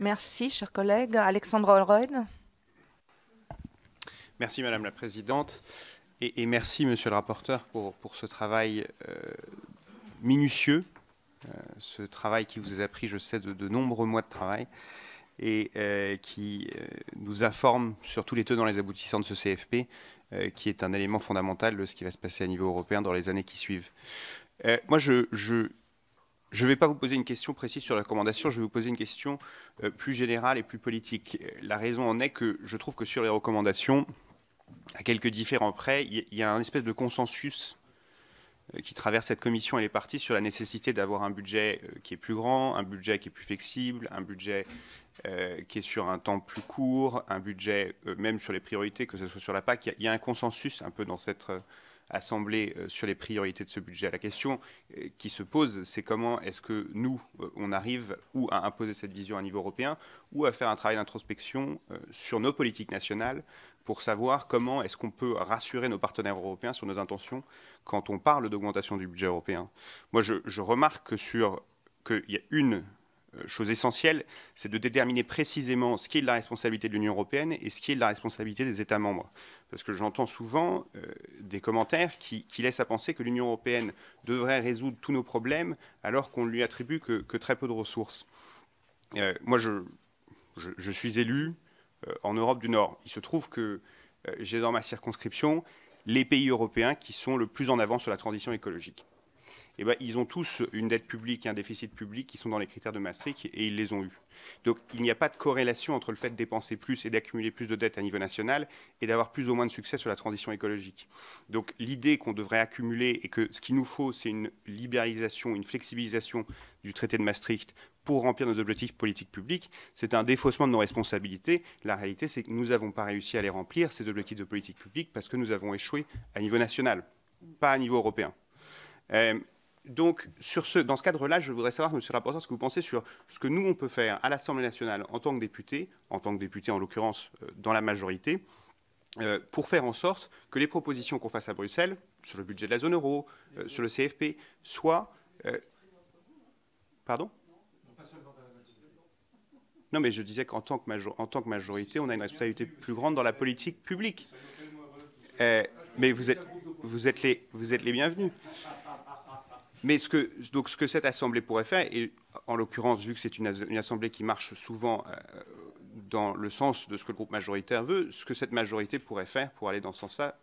Merci, cher collègue. Alexandre Holroyd. Merci, Madame la Présidente. Et, merci, Monsieur le rapporteur, pour, pour ce travail euh, minutieux, euh, ce travail qui vous a pris, je sais, de, nombreux mois de travail et euh, qui nous informe sur tous les tenants et les aboutissants de ce CFP, qui est un élément fondamental de ce qui va se passer à niveau européen dans les années qui suivent. moi, je, je je ne vais pas vous poser une question précise sur la recommandation, je vais vous poser une question euh, plus générale et plus politique. La raison en est que je trouve que sur les recommandations, à quelques différents près, il y, a un espèce de consensus euh, qui traverse cette commission et les partis sur la nécessité d'avoir un budget euh, qui est plus grand, un budget qui est plus flexible, un budget qui est sur un temps plus court, un budget même sur les priorités, que ce soit sur la PAC. Il y, a un consensus un peu dans cette assemblée euh, sur les priorités de ce budget. La question euh, qui se pose, c'est comment est-ce que nous, euh, on arrive ou à imposer cette vision à niveau européen, ou à faire un travail d'introspection sur nos politiques nationales pour savoir comment est-ce qu'on peut rassurer nos partenaires européens sur nos intentions quand on parle d'augmentation du budget européen. Moi, je, remarque qu'il y a une euh, chose essentielle, c'est de déterminer précisément ce qui est de la responsabilité de l'Union européenne et ce qui est de la responsabilité des États membres. Parce que j'entends souvent euh, des commentaires qui, laissent à penser que l'Union européenne devrait résoudre tous nos problèmes alors qu'on ne lui attribue que, très peu de ressources. Euh, moi, je, suis élu en Europe du Nord. Il se trouve que j'ai dans ma circonscription les pays européens qui sont le plus en avant sur la transition écologique. Eh ben, ils ont tous une dette publique et un déficit public qui sont dans les critères de Maastricht et ils les ont eus. Donc il n'y a pas de corrélation entre le fait de dépenser plus et d'accumuler plus de dettes à niveau national et d'avoir plus ou moins de succès sur la transition écologique. Donc l'idée qu'on devrait accumuler et que ce qu'il nous faut, c'est une libéralisation, une flexibilisation du traité de Maastricht pour remplir nos objectifs politiques publics, c'est un défaussement de nos responsabilités. La réalité, c'est que nous n'avons pas réussi à les remplir, ces objectifs de politique publique, parce que nous avons échoué à niveau national, pas à niveau européen. Euh, donc, sur ce, dans ce cadre-là, je voudrais savoir, Monsieur le rapporteur, ce que vous pensez sur ce que nous, on peut faire à l'Assemblée nationale en tant que député, en tant que député en l'occurrence euh, dans la majorité, euh, pour faire en sorte que les propositions qu'on fasse à Bruxelles, sur le budget de la zone euro, euh, sur le CFP, soient... Pardon Non, mais je disais qu'en tant, que tant que majorité, on a une responsabilité plus grande dans la politique publique. mais vous êtes les bienvenus. Mais ce que, cette assemblée pourrait faire, et en l'occurrence, vu que c'est une, assemblée qui marche souvent euh, dans le sens de ce que le groupe majoritaire veut, ce que cette majorité pourrait faire pour aller dans ce sens-là,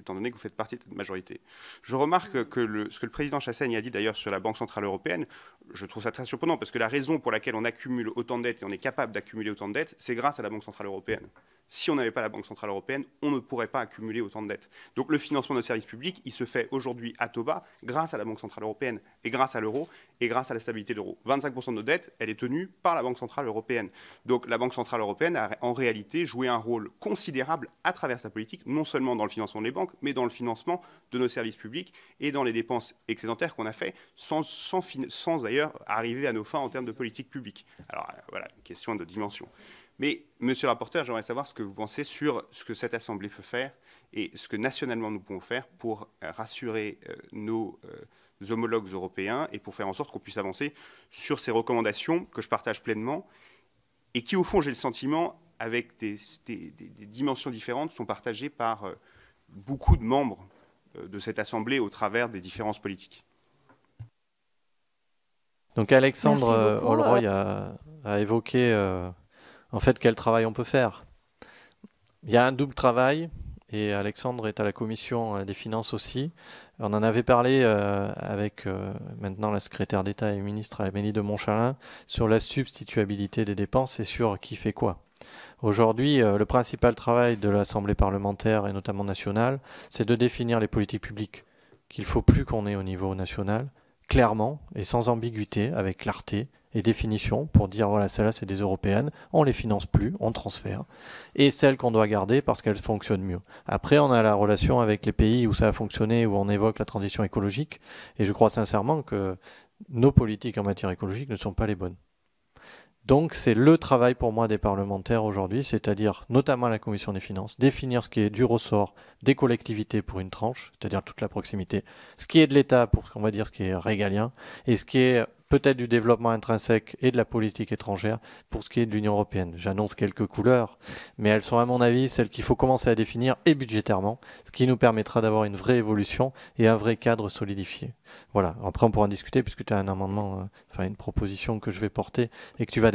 étant donné que vous faites partie de cette majorité. Je remarque mm. que ce que le président Chassaigne a dit d'ailleurs sur la Banque Centrale Européenne, je trouve ça très surprenant, parce que la raison pour laquelle on accumule autant de dettes et on est capable d'accumuler autant de dettes, c'est grâce à la Banque Centrale Européenne si on n'avait pas la Banque Centrale Européenne, on ne pourrait pas accumuler autant de dettes. Donc le financement de nos services publics, il se fait aujourd'hui à taux grâce à la Banque Centrale Européenne et grâce à l'euro et grâce à la stabilité de l'euro. 25% de nos dettes, elle est tenue par la Banque Centrale Européenne. Donc la Banque Centrale Européenne a en réalité joué un rôle considérable à travers sa politique, non seulement dans le financement des banques, mais dans le financement de nos services publics et dans les dépenses excédentaires qu'on a fait sans, sans, d'ailleurs arriver à nos fins en termes de politique publique. Alors euh, voilà, question de dimension. Mais, monsieur le rapporteur, j'aimerais savoir ce que vous pensez sur ce que cette Assemblée peut faire et ce que nationalement nous pouvons faire pour euh, rassurer euh, nos euh, homologues européens et pour faire en sorte qu'on puisse avancer sur ces recommandations que je partage pleinement et qui, au fond, j'ai le sentiment, avec des, dimensions différentes, sont partagées par beaucoup de membres de cette Assemblée au travers des différences politiques. Donc Alexandre Holroy a, évoqué en fait, quel travail on peut faire. Il y a un double travail, et Alexandre est à la commission euh, des finances aussi. On en avait parlé euh, avec euh, maintenant la secrétaire d'État et ministre Amélie de Montchalin sur la substituabilité des dépenses et sur qui fait quoi. Aujourd'hui, le principal travail de l'Assemblée parlementaire et notamment nationale, c'est de définir les politiques publiques qu'il faut plus qu'on ait au niveau national, clairement et sans ambiguïté, avec clarté, et définitions pour dire voilà, celles-là c'est des européennes, on les finance plus, on transfère, et celles qu'on doit garder parce qu'elles fonctionnent mieux. Après, on a la relation avec les pays où ça a fonctionné, où on évoque la transition écologique, et je crois sincèrement que nos politiques en matière écologique ne sont pas les bonnes. Donc c'est le travail pour moi des parlementaires aujourd'hui, c'est-à-dire notamment la commission des finances, définir ce qui est du ressort des collectivités pour une tranche, c'est-à-dire toute la proximité, ce qui est de l'État pour ce qu'on va dire ce qui est régalien, et ce qui est peut-être du développement intrinsèque et de la politique étrangère pour ce qui est de l'Union européenne. J'annonce quelques couleurs, mais elles sont à mon avis celles qu'il faut commencer à définir et budgétairement, ce qui nous permettra d'avoir une vraie évolution et un vrai cadre solidifié. Voilà, après on pourra en discuter puisque tu as un amendement, euh, enfin une proposition que je vais porter et que tu vas